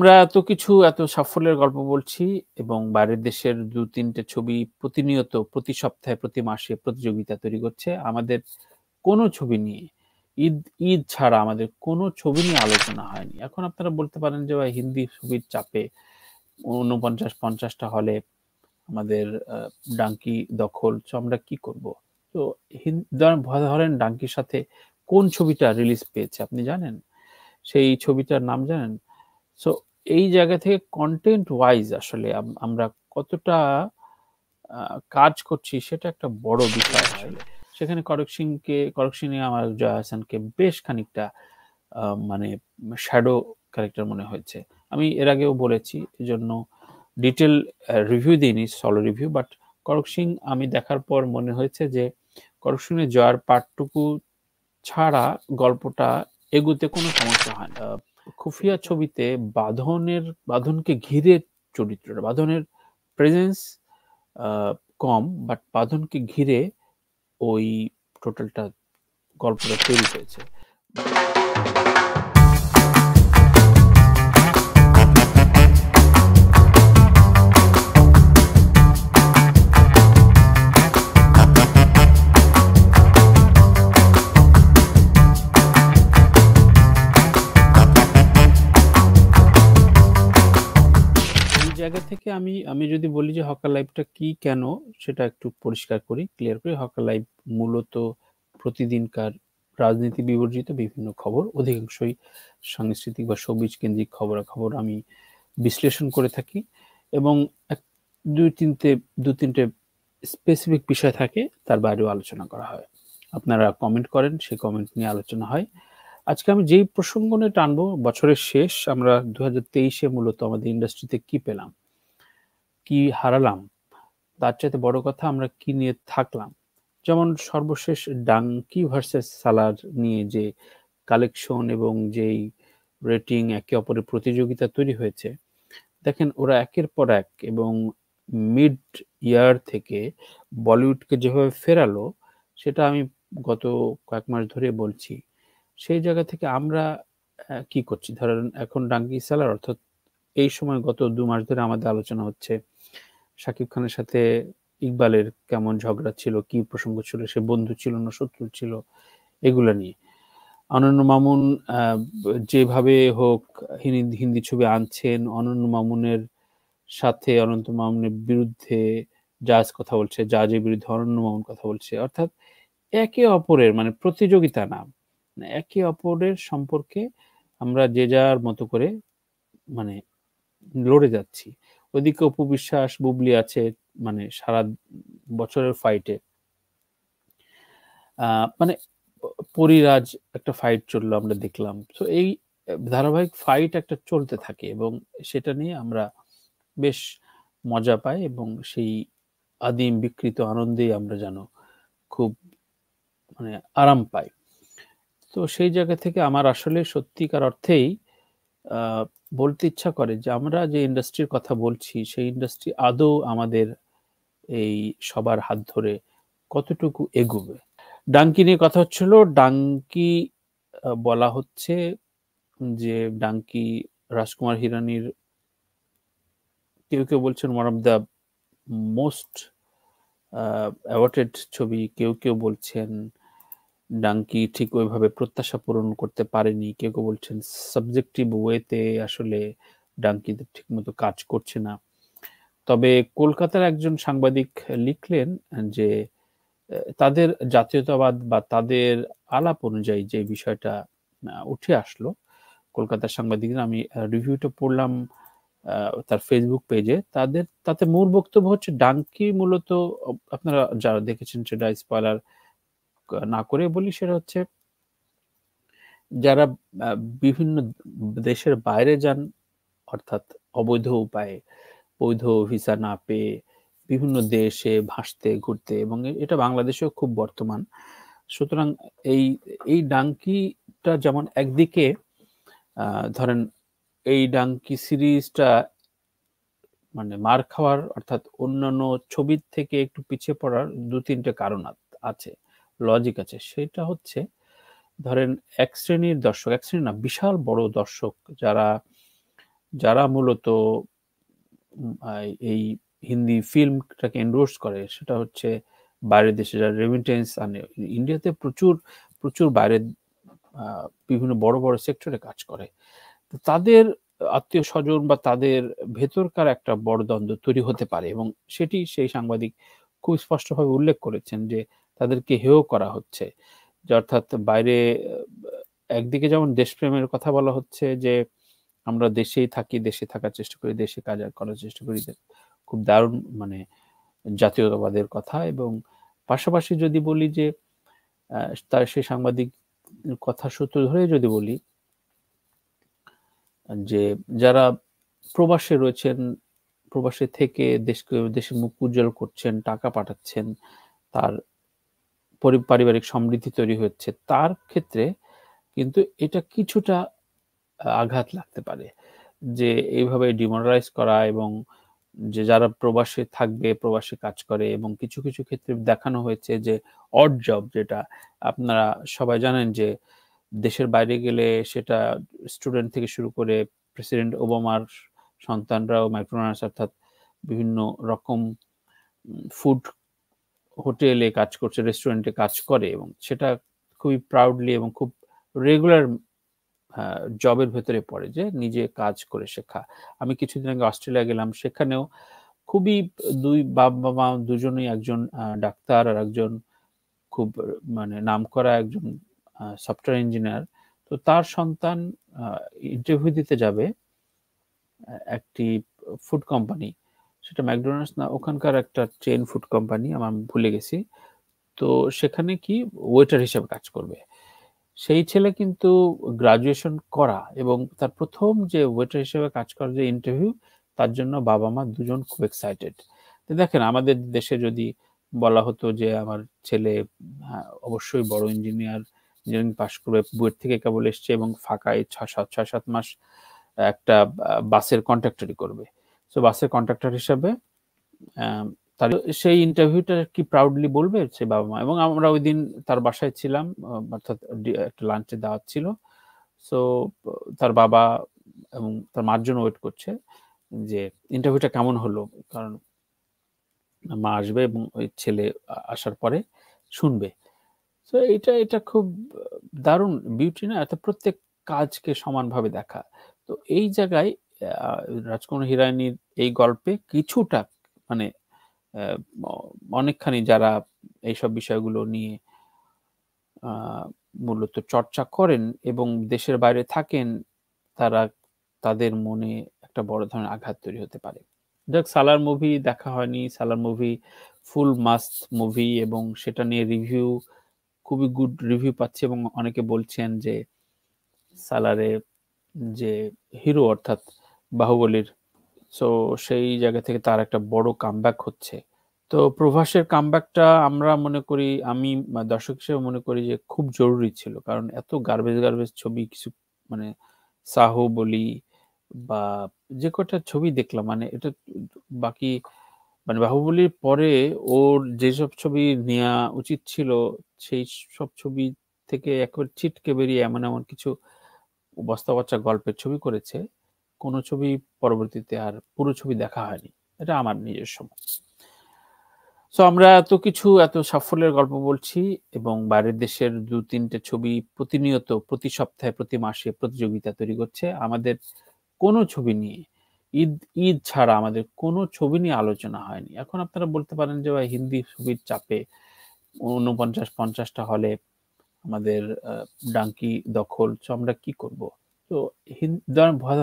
আমরা এত কিছু এত সাফল্যের গল্প বলছি এবং বাইরের দেশের দু তিনটে ছবি প্রতিনিয়ত প্রতি সপ্তাহে প্রতি মাসে প্রতিযোগিতা তৈরি করছে আমাদের কোনো ছবি নিয়ে ঈদ ঈদ ছাড়া আমাদের কোনো ছবি নিয়ে আলোচনা হয়নি এখন আপনারা বলতে পারেন যে ভাই হিন্দি ছবির চাপে উনপঞ্চাশ পঞ্চাশটা হলে আমাদের ডাঙ্কি দখল তো আমরা কি করব তো ধরেন ডাঙ্কির সাথে কোন ছবিটা রিলিজ পেয়েছে আপনি জানেন সেই ছবিটার নাম জানেন সো এই জায়গা থেকে কন্টেন্ট ওয়াইজ আসলে আমরা কতটা কাজ করছি সেটা একটা বড় বিষয় আসলে সেখানে করক সিংকে করক আমার জয়া হাসানকে বেশ খানিকটা মানে শ্যাডো ক্যারেক্টার মনে হয়েছে আমি এর আগেও বলেছি এজন্য ডিটেল রিভিউ দিইনি solo review but Kadak Singh আমি দেখার পর মনে হয়েছে যে করক সিংয়ের জয়ার পার্টটুকু ছাড়া গল্পটা এগুতে কোনো সমস্যা হয় না খুফিয়া ছবিতে বাঁধনের বাঁধনকে ঘিরে চরিত্রটা বাঁধনের প্রেজেন্স কম বাট বাঁধনকে ঘিরে ওই টোটালটা গল্পটা তৈরি হয়েছে জায়গা থেকে আমি আমি যদি বলি যে হকার লাইভটা কি কেন সেটা একটু পরিষ্কার করি ক্লিয়ার করি হকার লাইভ মূলত প্রতিদিনকার রাজনীতি বিবর্জিত বিভিন্ন খবর অধিকাংশই সাংস্কৃতিক বা সবুজ কেন্দ্রিক খবরাখবর আমি বিশ্লেষণ করে থাকি এবং এক দুই তিনটে দু তিনটে স্পেসিফিক বিষয় থাকে তার বাইরেও আলোচনা করা হয় আপনারা কমেন্ট করেন সেই কমেন্ট নিয়ে আলোচনা হয় আজকে আমি যেই প্রসঙ্গ নিয়ে টানবো বছরের শেষ আমরা দু হাজার তেইশে মূলত আমাদের ইন্ডাস্ট্রিতে কি পেলাম কি হারালাম তার চাইতে বড় কথা আমরা কি নিয়ে থাকলাম যেমন সর্বশেষ ডাঙ্কি ভার্সেস সালার নিয়ে যে কালেকশন এবং যেই রেটিং একে অপরের প্রতিযোগিতা তৈরি হয়েছে দেখেন ওরা একের পর এক এবং মিড ইয়ার থেকে বলিউডকে যেভাবে ফেরালো সেটা আমি গত কয়েক মাস ধরে বলছি সেই জায়গা থেকে আমরা কি করছি ধরেন এখন ডাঙ্গি সালার অর্থাৎ এই সময় গত দু মাস ধরে আমাদের আলোচনা হচ্ছে শাকিব খানের সাথে ইকবালের কেমন ঝগড়া ছিল কি প্রসঙ্গ ছিল সে বন্ধু ছিল না শত্রু ছিল এগুলো নিয়ে অনন্য মামুন যেভাবে হোক হিন্দি ছবি আনছেন অনন্য মামুনের সাথে অনন্ত মামুনের বিরুদ্ধে জাজ কথা বলছে জাজের বিরুদ্ধে অনন্য মামুন কথা বলছে অর্থাৎ একে অপরের মানে প্রতিযোগিতা নাম মানে একে অপরের সম্পর্কে আমরা যে যার মতো করে মানে লড়ে যাচ্ছি ওদিকে উপবিশ্বাস বুবলি আছে মানে সারা বছরের ফাইটে মানে পরিরাজ একটা ফাইট চললো আমরা দেখলাম তো এই ধারাবাহিক ফাইট একটা চলতে থাকে এবং সেটা নিয়ে আমরা বেশ মজা পাই এবং সেই আদিম বিকৃত আনন্দে আমরা যেন খুব মানে আরাম পাই তো সেই জায়গা থেকে আমার আসলে সত্যিকার অর্থেই বলতে ইচ্ছা করে যে আমরা যে ইন্ডাস্ট্রির কথা বলছি সেই ইন্ডাস্ট্রি আদৌ আমাদের এই সবার হাত ধরে কতটুকু এগুবে ডাঙ্কি নিয়ে কথা হচ্ছিল ডাঙ্কি বলা হচ্ছে যে ডাঙ্কি রাজকুমার হিরানির কেউ কেউ বলছেন one of the most awaited ছবি কেউ কেউ বলছেন ডাঙ্কি ঠিক ওইভাবে প্রত্যাশা পূরণ করতে পারেনি কেউ কেউ বলছেন সাবজেক্টিভ ওয়েতে আসলে ডাঙ্কিদের মতো কাজ করছে না তবে কলকাতার একজন সাংবাদিক লিখলেন যে তাদের জাতীয়তাবাদ বা তাদের আলাপ অনুযায়ী যে বিষয়টা উঠে আসলো কলকাতার সাংবাদিকরা আমি রিভিউটা পড়লাম তার ফেসবুক পেজে তাদের তাতে মূল বক্তব্য হচ্ছে ডাঙ্কি মূলত আপনারা যারা দেখেছেন সেটা স্পয়লার না করে বলি সেটা হচ্ছে যারা বিভিন্ন দেশের বাইরে যান অর্থাৎ অবৈধ উপায়ে বৈধ ভিসা না পেয়ে বিভিন্ন দেশে ভাসতে ঘুরতে এবং এটা বাংলাদেশেও খুব বর্তমান সুতরাং এই এই ডাঙ্কিটা যেমন একদিকে ধরেন এই ডাঙ্কি সিরিজটা মানে মার খাওয়ার অর্থাৎ অন্যান্য ছবির থেকে একটু পিছিয়ে পড়ার দু তিনটে কারণ আছে লজিক আছে সেটা হচ্ছে ধরেন এক শ্রেণীর দর্শক এক শ্রেণীর না বিশাল বড় দর্শক যারা যারা মূলত এই হিন্দি ফিল্মটাকে এন্ডোর্স করে সেটা হচ্ছে বাইরের দেশে যারা রেমিটেন্স আনে ইন্ডিয়াতে প্রচুর প্রচুর বাইরের বিভিন্ন বড় বড় সেক্টরে কাজ করে তো তাদের আত্মীয় স্বজন বা তাদের ভেতরকার একটা বড় দ্বন্দ্ব তৈরি হতে পারে এবং সেটি সেই সাংবাদিক খুব স্পষ্টভাবে উল্লেখ করেছেন যে তাদেরকে হেয় করা হচ্ছে অর্থাৎ বাইরে একদিকে যেমন দেশপ্রেমের কথা বলা হচ্ছে যে আমরা দেশেই থাকি দেশে থাকার চেষ্টা করি দেশে কাজ করার চেষ্টা করি খুব দারুণ মানে জাতীয়তাবাদের কথা এবং পাশাপাশি যদি বলি যে তার সেই সাংবাদিক কথা সূত্র ধরে যদি বলি যে যারা প্রবাসে রয়েছেন প্রবাসে থেকে দেশকে দেশের মুখ উজ্জ্বল করছেন টাকা পাঠাচ্ছেন তার পারিবারিক সমৃদ্ধি তৈরি হচ্ছে তার ক্ষেত্রে কিন্তু এটা কিছুটা আঘাত লাগতে পারে যে এইভাবে ডিমোরালাইজ করা এবং যে যারা প্রবাসে থাকবে প্রবাসে কাজ করে এবং কিছু কিছু ক্ষেত্রে দেখানো হয়েছে যে অড জব যেটা আপনারা সবাই জানেন যে দেশের বাইরে গেলে সেটা স্টুডেন্ট থেকে শুরু করে প্রেসিডেন্ট ওবামার সন্তানরাও মাইক্রোনার্স অর্থাৎ বিভিন্ন রকম ফুড হোটেলে কাজ করছে রেস্টুরেন্টে কাজ করে এবং সেটা খুবই প্রাউডলি এবং খুব রেগুলার জবের ভেতরে পড়ে যে নিজে কাজ করে শেখা আমি কিছুদিন আগে অস্ট্রেলিয়া গেলাম সেখানেও খুবই দুই বাবা মা দুজনেই একজন ডাক্তার আর একজন খুব মানে নাম করা একজন সফটওয়্যার ইঞ্জিনিয়ার তো তার সন্তান ইন্টারভিউ দিতে যাবে একটি ফুড কোম্পানি সেটা ম্যাকডোনাল্ডস না ওখানকার একটা চেন ফুড কোম্পানি আমার ভুলে গেছি তো সেখানে কি ওয়েটার হিসেবে কাজ করবে সেই ছেলে কিন্তু গ্রাজুয়েশন করা এবং তার প্রথম যে ওয়েটার হিসেবে কাজ করার যে ইন্টারভিউ তার জন্য বাবা মা দুজন খুব এক্সাইটেড দেখেন আমাদের দেশে যদি বলা হতো যে আমার ছেলে হ্যাঁ, অবশ্যই বড় ইঞ্জিনিয়ার ইঞ্জিনিয়ারিং পাশ করে বুয়েট থেকে কেবল এসছে এবং ফাঁকায় ছ সাত ছয় সাত মাস একটা বাসের কন্ট্রাক্টরি করবে সো বাসের কন্ট্রাক্টর হিসাবে তার সেই ইন্টারভিউটা কি প্রাউডলি বলবে সে বাবা মা এবং আমরা ওই দিন তার বাসায় ছিলাম অর্থাৎ একটা লাঞ্চে দেওয়া ছিল সো তার বাবা এবং তার মার জন্য ওয়েট করছে যে ইন্টারভিউটা কেমন হলো কারণ মা আসবে এবং ওই ছেলে আসার পরে শুনবে তো এটা এটা খুব দারুণ বিউটি না অর্থাৎ প্রত্যেক কাজকে সমানভাবে দেখা তো এই জায়গায় রাজকুমার হিরানির এই গল্পে কিছুটা মানে অনেকখানি যারা এইসব বিষয়গুলো নিয়ে মূলত চর্চা করেন এবং দেশের বাইরে থাকেন তারা তাদের মনে একটা বড় ধরনের আঘাত তৈরি হতে পারে যাক সালার মুভি দেখা হয়নি Salaar movie full must movie এবং সেটা নিয়ে রিভিউ খুবই গুড রিভিউ পাচ্ছে এবং অনেকে বলছেন যে সালারে যে হিরো অর্থাৎ বাহুবলীর সো সেই জায়গা থেকে তার একটা বড় কামব্যাক হচ্ছে তো প্রভাসের কামব্যাকটা আমরা মনে করি আমি দর্শক হিসেবে মনে করি যে খুব জরুরি ছিল কারণ এত গার্বেজ গার্বেজ ছবি কিছু মানে সাহু বলি বা যে কটা ছবি দেখলাম মানে এটা বাকি মানে বাহুবলীর পরে ওর যেসব ছবি নেওয়া উচিত ছিল সেই সব ছবি থেকে একবার ছিটকে বেরিয়ে এমন এমন কিছু বস্তা বাচ্চা গল্পের ছবি করেছে কোনো ছবি পরবর্তীতে আর পুরো ছবি দেখা হয়নি এটা আমার নিজের সময় সো আমরা এত কিছু এত সাফল্যের গল্প বলছি এবং বাইরের দেশের দু তিনটে ছবি প্রতিনিয়ত প্রতি সপ্তাহে প্রতি মাসে প্রতিযোগিতা তৈরি করছে আমাদের কোনো ছবি নিয়ে ঈদ ঈদ ছাড়া আমাদের কোনো ছবি নিয়ে আলোচনা হয়নি এখন আপনারা বলতে পারেন যে ভাই হিন্দি ছবির চাপে উনপঞ্চাশ পঞ্চাশটা হলে আমাদের ডাঙ্কি দখল সো আমরা কি করবো তো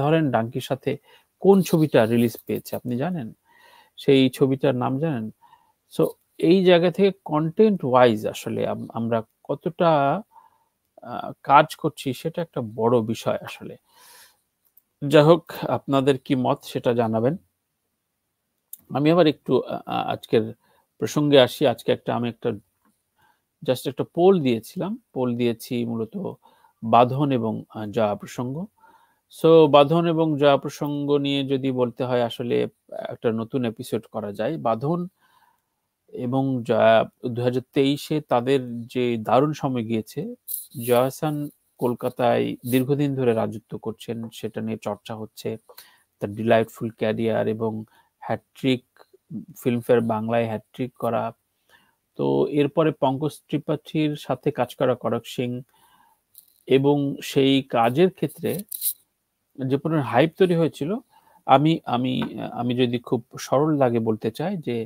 ধরেন ডাঙ্কির সাথে কোন ছবিটা রিলিজ পেয়েছে আপনি জানেন সেই ছবিটার নাম জানেন সো এই জায়গা থেকে কন্টেন্ট ওয়াইজ আসলে আমরা কতটা কাজ করছি সেটা একটা বড় বিষয় আসলে যাই হোক আপনাদের কি মত সেটা জানাবেন আমি আবার একটু আজকের প্রসঙ্গে আসি আজকে একটা আমি একটা জাস্ট একটা পোল দিয়েছিলাম পোল দিয়েছি মূলত বাঁধন এবং জয়া প্রসঙ্গ সো বাঁধন এবং জয়া প্রসঙ্গ নিয়ে যদি বলতে হয় আসলে একটা নতুন এপিসোড করা যায় বাঁধন এবং জয়া দু হাজার তেইশে তাদের যে দারুণ সময় গিয়েছে জয়াসান কলকাতায় দীর্ঘদিন ধরে রাজত্ব করছেন সেটা নিয়ে চর্চা হচ্ছে তার ডিলাইটফুল ক্যারিয়ার এবং হ্যাট্রিক ফিল্মফেয়ার বাংলায় হ্যাট্রিক করা তো এরপরে পঙ্কজ ত্রিপাঠীর সাথে কাজ করা করক সিং এবং সেই কাজের ক্ষেত্রে যে পরিমাণ হাইপ তৈরি হয়েছিল আমি আমি আমি যদি খুব সরল লাগে বলতে চাই যে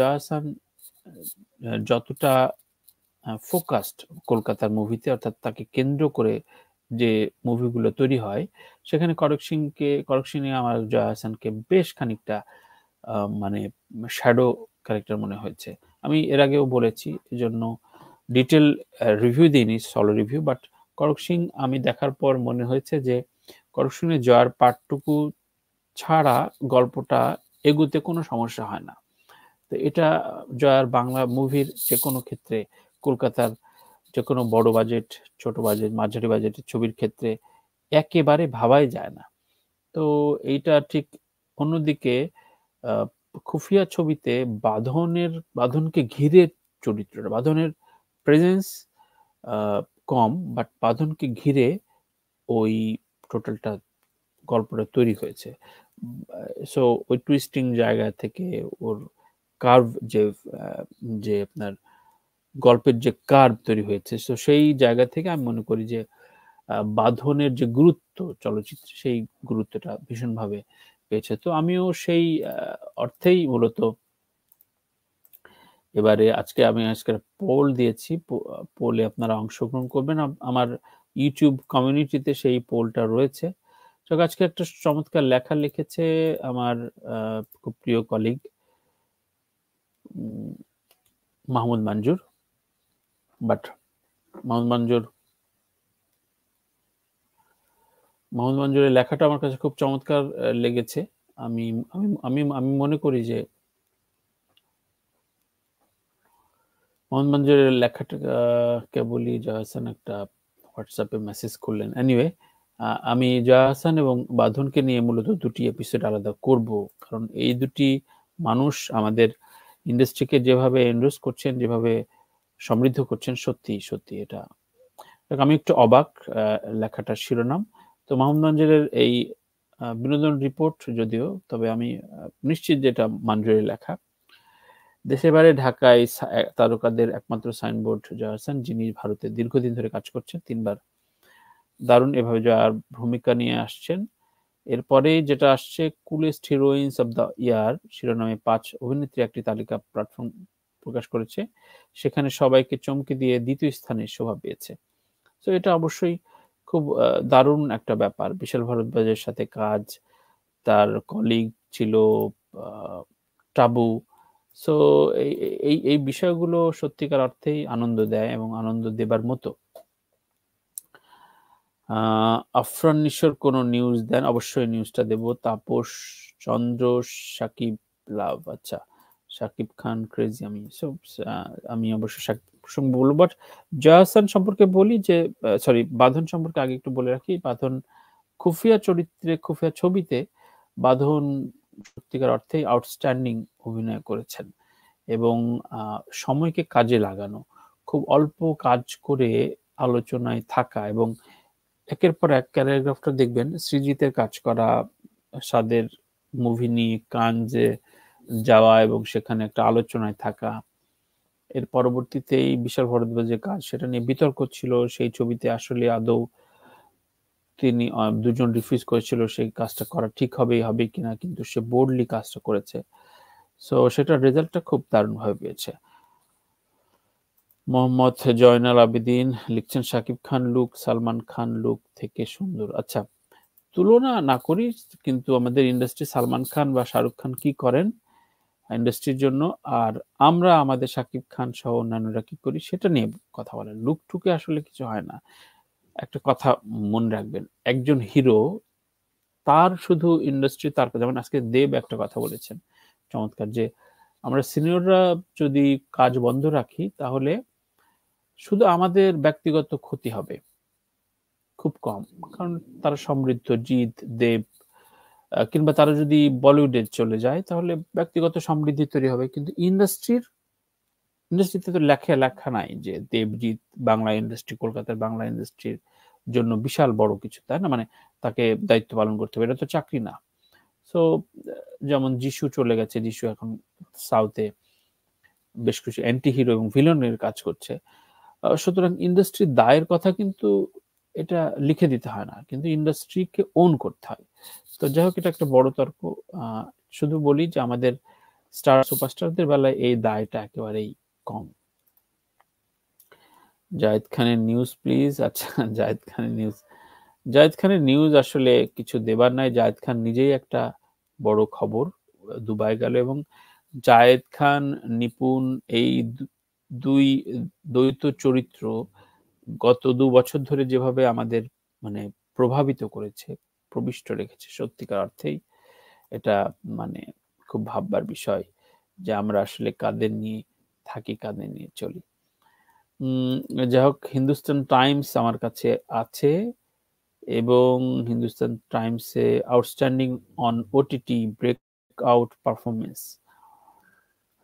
জয়াসান যতটা ফোকাসড কলকাতার মুভিতে অর্থাৎ তাকে কেন্দ্র করে যে মুভিগুলো তৈরি হয় সেখানে করক সিংকে করক সিংয়ে আমার জয়াসানকে বেশ খানিকটা মানে শ্যাডো ক্যারেক্টার মনে হয়েছে আমি এর আগেও বলেছি এজন্য জন্য ডিটেল রিভিউ uh, দিইনি solo review but Kadak Singh আমি দেখার পর মনে হয়েছে যে করক সিংয়ের জয়ার পার্টটুকু ছাড়া গল্পটা এগুতে কোনো সমস্যা হয় না তো এটা জয়ার বাংলা মুভির যে কোনো ক্ষেত্রে কলকাতার যে কোনো বড় বাজেট ছোট বাজেট মাঝারি বাজেটের ছবির ক্ষেত্রে একেবারে ভাবাই যায় না তো এইটা ঠিক অন্যদিকে খুফিয়া ছবিতে বাঁধনের বাঁধনকে ঘিরে চরিত্রটা বাঁধনের প্রেজেন্স কম বাট বাঁধনকে ঘিরে ওই টোটালটা গল্পটা তৈরি হয়েছে সো ওই টুইস্টিং জায়গা থেকে ওর কার্ভ যে যে আপনার গল্পের যে কার্ভ তৈরি হয়েছে সো সেই জায়গা থেকে আমি মনে করি যে বাঁধনের যে গুরুত্ব চলচ্চিত্রে সেই গুরুত্বটা ভীষণভাবে পেয়েছে তো আমিও সেই অর্থেই মূলত এবারে আজকে আমি আজকে পোল দিয়েছি পোলে আপনারা অংশগ্রহণ করবেন আমার ইউটিউব কমিউনিটিতে সেই পোলটা রয়েছে তো আজকে একটা চমৎকার লেখা লিখেছে আমার খুব প্রিয় কলিগ মাহমুদ মঞ্জুর বাট মাহমুদ মঞ্জুর মাহমুদ মঞ্জুরের লেখাটা আমার কাছে খুব চমৎকার লেগেছে আমি আমি আমি মনে করি যে লেখাটা লেখাটাকে বলি জয়াসান একটা হোয়াটসঅ্যাপে মেসেজ করলেন এনিওয়ে আমি জয়াসান এবং বাঁধনকে নিয়ে মূলত দুটি এপিসোড আলাদা করব কারণ এই দুটি মানুষ আমাদের ইন্ডাস্ট্রিকে যেভাবে এন্ডোর্স করছেন যেভাবে সমৃদ্ধ করছেন সত্যি সত্যি এটা আমি একটু অবাক লেখাটার শিরোনাম তো মাহমুদগঞ্জের এই বিনোদন রিপোর্ট যদিও তবে আমি নিশ্চিত যে এটা লেখা দেশে বাইরে ঢাকায় তারকাদের একমাত্র সাইনবোর্ড জয়া হাসান যিনি ভারতে দীর্ঘদিন ধরে কাজ করছেন তিনবার দারুণ এভাবে জয়ার ভূমিকা নিয়ে আসছেন এরপরে যেটা আসছে coolest heroines of the year শিরোনামে পাঁচ অভিনেত্রী একটি তালিকা প্ল্যাটফর্ম প্রকাশ করেছে সেখানে সবাইকে চমকে দিয়ে দ্বিতীয় স্থানে শোভা পেয়েছে তো এটা অবশ্যই খুব দারুণ একটা ব্যাপার বিশাল ভারদ্বাজের সাথে কাজ তার কলিগ ছিল টাবু সো এই এই বিষয়গুলো সত্যিকার অর্থেই আনন্দ দেয় এবং আনন্দ দেবার মতো আফরান নিশোর কোন নিউজ দেন অবশ্যই নিউজটা দেব তাপস চন্দ্র সাকিব লাভ আচ্ছা সাকিব খান ক্রেজি আমি সব আমি অবশ্য সাকিব বলবো বাট জয়াসান সম্পর্কে বলি যে সরি বাঁধন সম্পর্কে আগে একটু বলে রাখি বাঁধন খুফিয়া চরিত্রে খুফিয়া ছবিতে বাঁধন সত্যিকার অর্থেই আউটস্ট্যান্ডিং অভিনয় করেছেন এবং সময়কে কাজে লাগানো খুব অল্প কাজ করে আলোচনায় থাকা এবং একের পর এক ক্যারিয়ারগ্রাফটা দেখবেন সৃজিতের কাজ করা সাদের মুভি নিয়ে কাঞ্জে যাওয়া এবং সেখানে একটা আলোচনায় থাকা এর পরবর্তীতেই বিশাল ভরদ্বাজের কাজ সেটা নিয়ে বিতর্ক ছিল সেই ছবিতে আসলে আদৌ তিনি দুজন রিফিউজ করেছিল সেই কাজটা করা ঠিক হবেই হবে কিনা কিন্তু সে বোর্ডলি কাজটা করেছে সো সেটা রেজাল্টটা খুব দারুণভাবে পেয়েছে মোহাম্মদ জয়নাল আবিদিন লিখছেন শাকিব খান লুক সালমান খান লুক থেকে সুন্দর আচ্ছা তুলনা না করি কিন্তু আমাদের ইন্ডাস্ট্রি সালমান খান বা শাহরুখ খান কি করেন ইন্ডাস্ট্রির জন্য আর আমরা আমাদের শাকিব খান সহ অন্যান্যরা কি করি সেটা নিয়ে কথা বলেন লুক ঠুকে আসলে কিছু হয় না একটা কথা মনে রাখবেন একজন হিরো তার শুধু ইন্ডাস্ট্রি তার যেমন আজকে দেব একটা কথা বলেছেন চমৎকার যে আমরা সিনিয়ররা যদি কাজ বন্ধ রাখি তাহলে শুধু আমাদের ব্যক্তিগত ক্ষতি হবে খুব কম কারণ তারা সমৃদ্ধ জিৎ দেব কিংবা তারা যদি বলিউডে চলে যায় তাহলে ব্যক্তিগত সমৃদ্ধি তৈরি হবে কিন্তু ইন্ডাস্ট্রির ইন্ডাস্ট্রিতে তো লেখা লেখা নাই যে দেবজিৎ বাংলা ইন্ডাস্ট্রি কলকাতার বাংলা ইন্ডাস্ট্রির জন্য বিশাল বড় কিছু তাই না মানে তাকে দায়িত্ব পালন করতে হবে এটা তো চাকরি না সো যেমন যিশু চলে গেছে যিশু এখন সাউথে বেশ কিছু অ্যান্টি হিরো এবং ভিলনের কাজ করছে সুতরাং ইন্ডাস্ট্রির দায়ের কথা কিন্তু এটা লিখে দিতে হয় না কিন্তু ইন্ডাস্ট্রিকে ওন করতে হয় তো যাই হোক এটা একটা বড় তর্ক শুধু বলি যে আমাদের স্টার সুপারস্টারদের বেলায় এই দায়টা একেবারেই কম জাহিদ খানের নিউজ প্লিজ আচ্ছা জাহিদ খানের নিউজ জাহিদ খানের নিউজ আসলে কিছু দেবার নাই জাহিদ খান নিজেই একটা বড় খবর দুবাই গেল এবং জায়েদ খান নিপুণ এই দুই দ্বৈত চরিত্র গত দু বছর ধরে যেভাবে আমাদের মানে প্রভাবিত করেছে প্রবিষ্ট রেখেছে সত্যিকার অর্থেই এটা মানে খুব ভাববার বিষয় যে আমরা আসলে কাদের নিয়ে থাকি কাঁধে নিয়ে চলি যাই হোক হিন্দুস্তান টাইমস আমার কাছে আছে এবং হিন্দুস্তান টাইমসে outstanding on OTT break out performance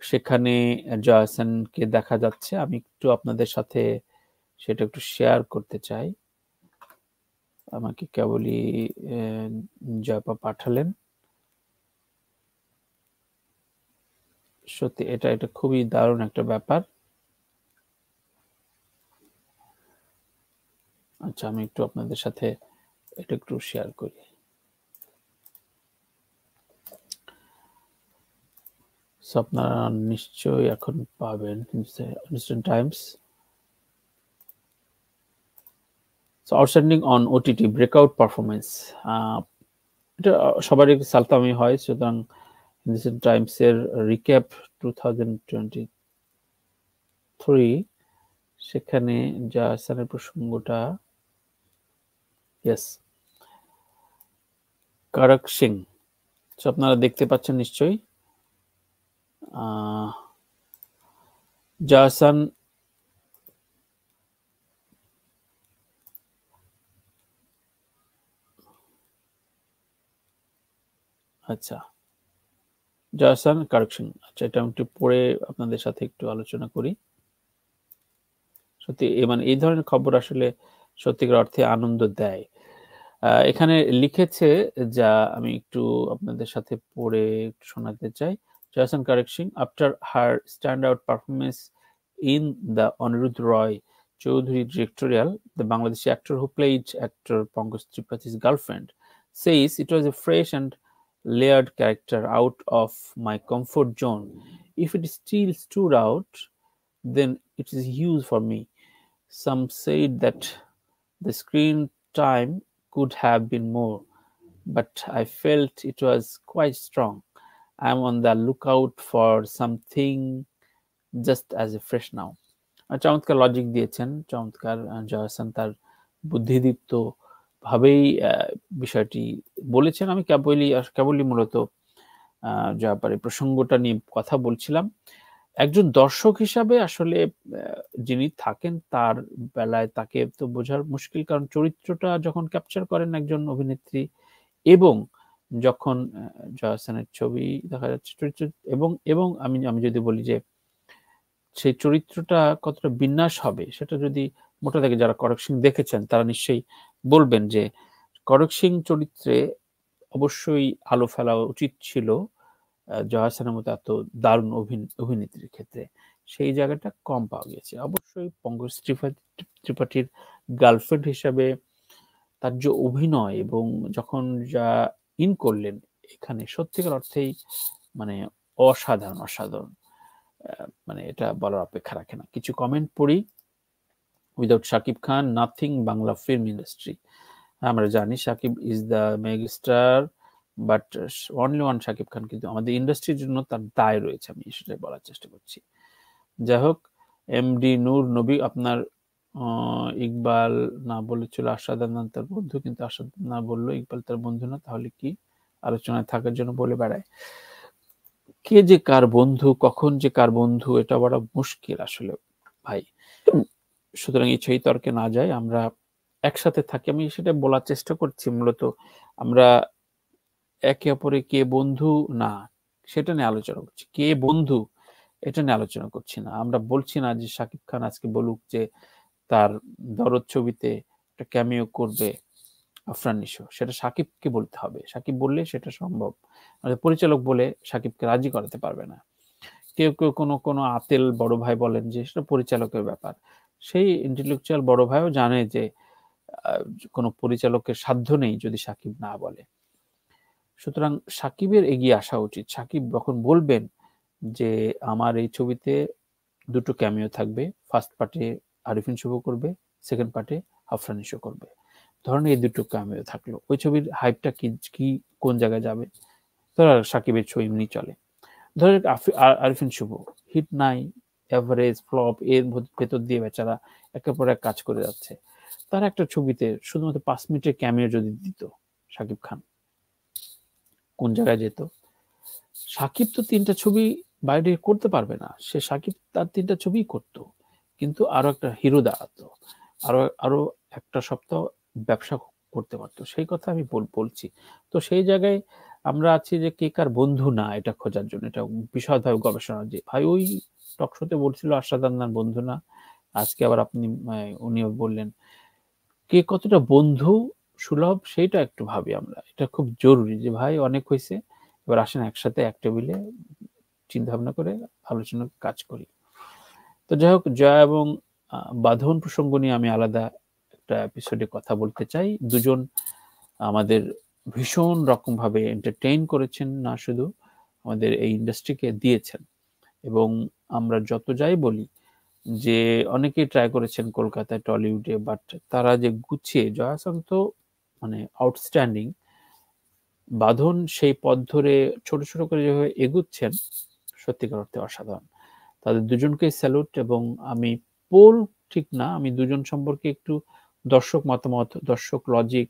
সেখানে জয়াসেনকে দেখা যাচ্ছে আমি একটু আপনাদের সাথে সেটা একটু শেয়ার করতে চাই আমাকে কেবলই জয়পা পাঠালেন সত্যি এটা এটা খুবই দারুণ একটা ব্যাপার আচ্ছা আমি একটু আপনাদের সাথে এটা একটু শেয়ার করি আপনারা নিশ্চয়ই এখন পাবেন Times outstanding on OTT breakout performance এটা সবারই সালতামি হয় সুতরাং recent times এর রিক্যাপ টু সেখানে যা স্থানের প্রসঙ্গটা ইয়েস কারক সিং আপনারা দেখতে পাচ্ছেন নিশ্চয়ই জাহসান আচ্ছা জাসান কারেকশন আচ্ছা এটা আমি একটু পড়ে আপনাদের সাথে একটু আলোচনা করি সত্যি মানে এই ধরনের খবর আসলে সত্যিকার অর্থে আনন্দ দেয় এখানে লিখেছে যা আমি একটু আপনাদের সাথে পড়ে শোনাতে চাই জাসান correction after her stand out performance in the Aniruddha Roy Chowdhury directorial the Bangladeshi actor who plays actor Pankaj Tripathi's girlfriend says it was a fresh and layered character out of my comfort zone. If it still stood out, then it is huge for me. Some said that the screen time could have been more, but I felt it was quite strong. I'm on the lookout for something just as fresh now চমৎকার logic দিয়েছেন চমৎকার জয়াসান তার বুদ্ধিদীপ্ত ভাবেই বিষয়টি বলেছেন আমি কেবলই কেবলই মূলত যা পারে প্রসঙ্গটা নিয়ে কথা বলছিলাম একজন দর্শক হিসাবে আসলে যিনি থাকেন তার বেলায় তাকে তো বোঝার মুশকিল কারণ চরিত্রটা যখন ক্যাপচার করেন একজন অভিনেত্রী এবং যখন জয়াসানের ছবি দেখা যাচ্ছে চরিত্র এবং এবং আমি আমি যদি বলি যে সেই চরিত্রটা কতটা বিন্যাস হবে সেটা যদি মোটা থেকে যারা করেকশন দেখেছেন তারা নিশ্চয়ই বলবেন যে করক সিং চরিত্রে অবশ্যই আলো ফেলা উচিত ছিল জয়াসানের মতো এত দারুণ অভিনেত্রীর ক্ষেত্রে সেই জায়গাটা কম পাওয়া গেছে অবশ্যই পঙ্কজ ত্রিপাঠীর গার্লফ্রেন্ড হিসাবে তার যে অভিনয় এবং যখন যা ইন করলেন এখানে সত্যিকার অর্থেই মানে অসাধারণ অসাধারণ মানে এটা বলার অপেক্ষা রাখে না কিছু কমেন্ট পড়ি without Shakib Khan nothing Bangla film industry আমরা জানি Shakib is the megastar but only one Shakib Khan কিন্তু আমাদের ইন্ডাস্ট্রির জন্য তার দায় রয়েছে আমি সেটাই বলার চেষ্টা করছি যাই হোক এমডি নূর নবী আপনার ইকবাল না বলেছিল আশাদ আদনান তার বন্ধু কিন্তু আশাদ না বললো ইকবাল তার বন্ধু না তাহলে কি আলোচনায় থাকার জন্য বলে বেড়ায় কে যে কার বন্ধু কখন যে কার বন্ধু এটা বড় মুশকিল আসলে ভাই সুতরাং ইচ্ছাই তর্কে না যায় আমরা একসাথে থাকি আমি সেটা বলার চেষ্টা করছি মূলত আমরা একে অপরে কে বন্ধু না সেটা নিয়ে আলোচনা করছি কে বন্ধু এটা নিয়ে আলোচনা করছি না আমরা বলছি না যে শাকিব খান আজকে বলুক যে তার দরদ ছবিতে একটা ক্যামিও করবে আফরানিস সেটা সাকিবকে বলতে হবে সাকিব বললে সেটা সম্ভব পরিচালক বলে সাকিবকে রাজি করাতে পারবে না কেউ কেউ কোনো কোনো আতেল বড় ভাই বলেন যে সেটা পরিচালকের ব্যাপার সেই ইন্টেলেকচুয়াল বড় ভাইও জানে যে কোনো পরিচালকের সাধ্য নেই যদি সাকিব না বলে সুতরাং সাকিবের এগিয়ে আসা উচিত সাকিব যখন বলবেন যে আমার এই ছবিতে দুটো ক্যামিও থাকবে ফার্স্ট পার্টে আরিফিন শুভ করবে সেকেন্ড পার্টে আফরান ইস্যু করবে ধরেন এই দুটো ক্যামিও থাকলো ওই ছবির হাইপটা কি কি কোন জায়গায় যাবে ধর সাকিবের ছবি এমনি চলে ধরেন আরিফিন শুভ হিট নাই অ্যাভারেজ ফ্লপ এর ভেতর দিয়ে বেচারা একের পর এক কাজ করে যাচ্ছে তার একটা ছবিতে শুধুমাত্র পাঁচ মিনিটের ক্যামিও যদি দিত শাকিব খান কোন জায়গায় যেত সাকিব তো তিনটা ছবি বাইরে করতে পারবে না সে সাকিব তার তিনটা ছবি করত কিন্তু আরো একটা হিরো দাঁড়াতো আরো আরো একটা সপ্তাহ ব্যবসা করতে পারত সেই কথা আমি বলছি তো সেই জায়গায় আমরা আছি যে কে কার বন্ধু না এটা খোঁজার জন্য এটা বিশদভাবে গবেষণা যে ভাই ওই টক শোতে বলছিল আশা দান্নার বন্ধু না আজকে আবার আপনি উনিও বললেন কে কতটা বন্ধু সুলভ সেইটা একটু ভাবি আমরা এটা খুব জরুরি যে ভাই অনেক হয়েছে এবার আসেন একসাথে এক টেবিলে চিন্তা ভাবনা করে আলোচনা কাজ করি তো যাই হোক জয়া এবং বাঁধন প্রসঙ্গ নিয়ে আমি আলাদা একটা এপিসোডে কথা বলতে চাই দুজন আমাদের ভীষণ রকম ভাবে এন্টারটেইন করেছেন না শুধু আমাদের এই ইন্ডাস্ট্রিকে দিয়েছেন এবং আমরা যত যাই বলি যে অনেকেই ট্রাই করেছেন কলকাতায় টলিউডে বাট তারা যে গুছিয়ে জয়াসন তো মানে আউটস্ট্যান্ডিং বাঁধন সেই পথ ধরে ছোট ছোট করে যেভাবে এগুচ্ছেন সত্যিকার অর্থে অসাধারণ তাদের দুজনকে স্যালুট এবং আমি পোল ঠিক না আমি দুজন সম্পর্কে একটু দর্শক মতামত দর্শক লজিক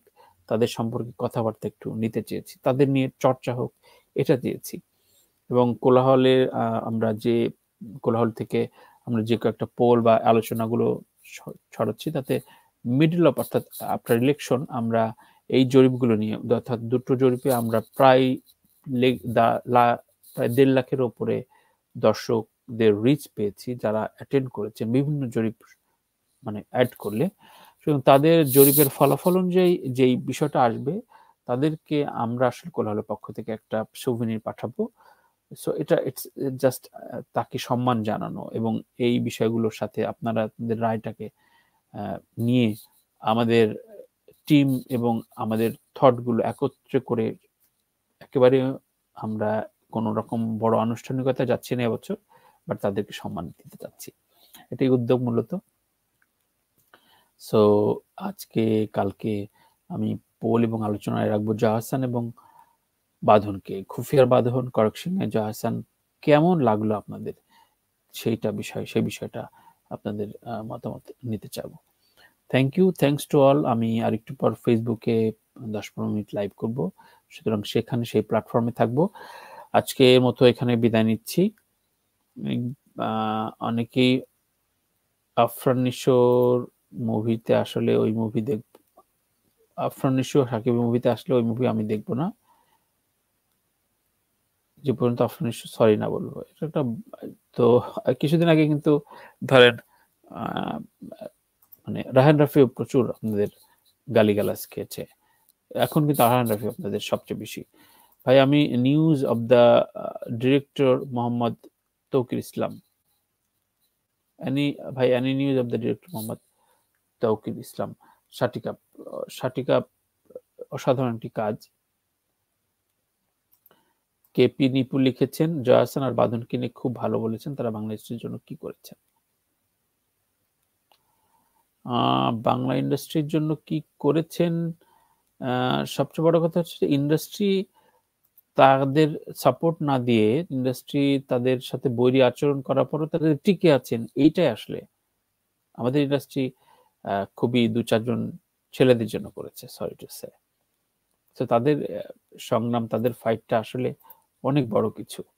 তাদের সম্পর্কে কথাবার্তা একটু নিতে চেয়েছি তাদের নিয়ে চর্চা হোক এটা চেয়েছি এবং কোলাহলে আমরা যে কোলাহল থেকে আমরা যে কয়েকটা পোল বা আলোচনাগুলো ছড়াচ্ছি তাতে মিডল অফ অর্থাৎ আফটার ইলেকশন আমরা এই জরিপগুলো নিয়ে অর্থাৎ দুটো জরিপে আমরা প্রায় প্রায় দেড় লাখের ওপরে দর্শকদের রিচ পেয়েছি যারা অ্যাটেন্ড করেছেন বিভিন্ন জরিপ মানে অ্যাড করলে সুতরাং তাদের জরিপের ফলাফল অনুযায়ী যেই বিষয়টা আসবে তাদেরকে আমরা আসলে কোলাহলের পক্ষ থেকে একটা সুভিনির পাঠাবো সো এটা ইটস জাস্ট uh, uh, তাকে সম্মান জানানো এবং এই বিষয়গুলোর সাথে আপনারা আপনাদের রায়টাকে নিয়ে আমাদের টিম এবং আমাদের থটগুলো একত্রে করে একেবারে আমরা কোনো রকম বড় আনুষ্ঠানিকতা যাচ্ছি না এবছর বাট তাদেরকে সম্মান দিতে চাচ্ছি এটাই উদ্যোগ মূলত সো আজকে কালকে আমি পোল এবং আলোচনায় রাখবো জাহাসান এবং বাঁধনকে খুফিয়ার বাঁধন করক সিং এ জাহাসান কেমন লাগলো আপনাদের সেইটা বিষয় সেই বিষয়টা আপনাদের মতামত নিতে চাব thank you thanks to all আমি আরেকটু পর ফেসবুকে দশ পনেরো মিনিট লাইভ করব সুতরাং সেখানে সেই প্ল্যাটফর্মে থাকব আজকে মতো এখানে বিদায় নিচ্ছি অনেকেই আফরান মুভিতে আসলে ওই মুভি দেখ আফরান সাকিব মুভিতে আসলে ওই মুভি আমি দেখবো না যে পর্যন্ত আফরান ইস্যু সরি না বলবো এটা একটা তো কিছুদিন আগে কিন্তু ধরেন মানে রাহান রাফি প্রচুর আপনাদের গালিগালাজ খেয়েছে এখন কিন্তু রাহান রাফি আপনাদের সবচেয়ে বেশি ভাই আমি news of the director Mohammad Toukir Islam অ্যানি ভাই অ্যানি news of the director Mohammad Toukir Islam সাটিকা সাটিকা অসাধারণ একটি কাজ কেপি নিপু লিখেছেন জয়াসেন আর বাঁধনকে নিয়ে খুব ভালো বলেছেন তারা বাংলাদেশের জন্য কি করেছেন বাংলা ইন্ডাস্ট্রির জন্য কি করেছেন সবচেয়ে বড় কথা হচ্ছে ইন্ডাস্ট্রি তাদের সাপোর্ট না দিয়ে ইন্ডাস্ট্রি তাদের সাথে বৈরী আচরণ করার পরও তাদের টিকে আছেন এইটাই আসলে আমাদের ইন্ডাস্ট্রি খুবই দু চারজন ছেলেদের জন্য করেছে সরি টু সে তাদের সংগ্রাম তাদের ফাইটটা আসলে অনেক বড় কিছু